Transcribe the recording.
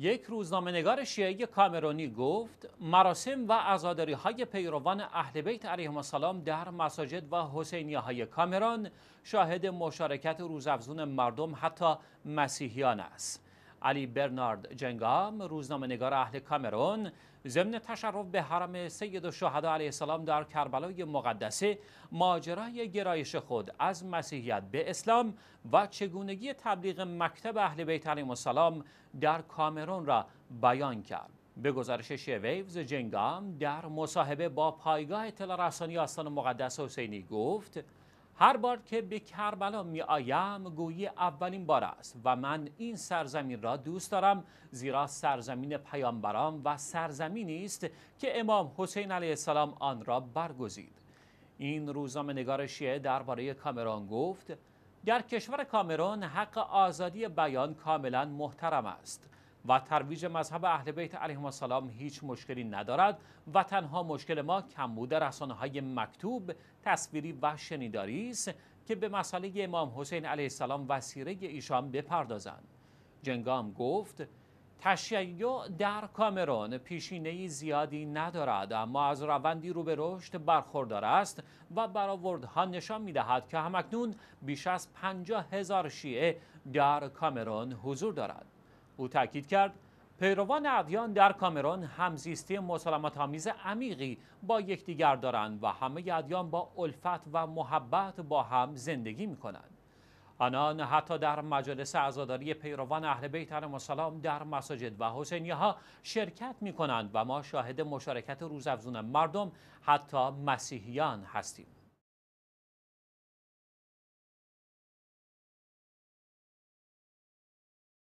یک نگار شیعه کامرونی گفت مراسم و ازاداری های پیروان اهل بیت علیهم السلام در مساجد و حسینیه های کامران شاهد مشارکت روزافزون مردم حتی مسیحیان است علی برنارد جنگام روزنامه نگار اهل کامرون ضمن تشرف به حرم سید و شهده علیه السلام در کربلای مقدسه ماجرای گرایش خود از مسیحیت به اسلام و چگونگی تبلیغ مکتب اهل بیت علیه السلام در کامرون را بیان کرد. به گزارش شیویوز جنگام در مصاحبه با پایگاه اطلاع رسانی آستان مقدس حسینی گفت هر بار که به کربلا می آیم گویی اولین بار است و من این سرزمین را دوست دارم زیرا سرزمین پیامبران و سرزمینی است که امام حسین علیه السلام آن را برگزید این روزنامه نگار شیعه درباره کامران گفت در کشور کامرون حق آزادی بیان کاملا محترم است و ترویج مذهب اهل بیت علیهم السلام هیچ مشکلی ندارد و تنها مشکل ما کمبود رسانه های مکتوب تصویری و شنیداری است که به مسئله امام حسین علیه السلام و سیره ایشان بپردازند جنگام گفت تشیع در کامرون پیشینه زیادی ندارد اما از روندی رو به رشد برخوردار است و برآوردها نشان میدهد که همکنون بیش از پنجا هزار شیعه در کامرون حضور دارد او تاکید کرد پیروان ادیان در کامرون همزیستی مسالمت آمیز عمیقی با یکدیگر دارند و همه ادیان با الفت و محبت با هم زندگی می کنند. آنان حتی در مجالس عزاداری پیروان اهل بیت علیهم السلام در مساجد و حسینی ها شرکت می کنند و ما شاهد مشارکت روزافزون مردم حتی مسیحیان هستیم.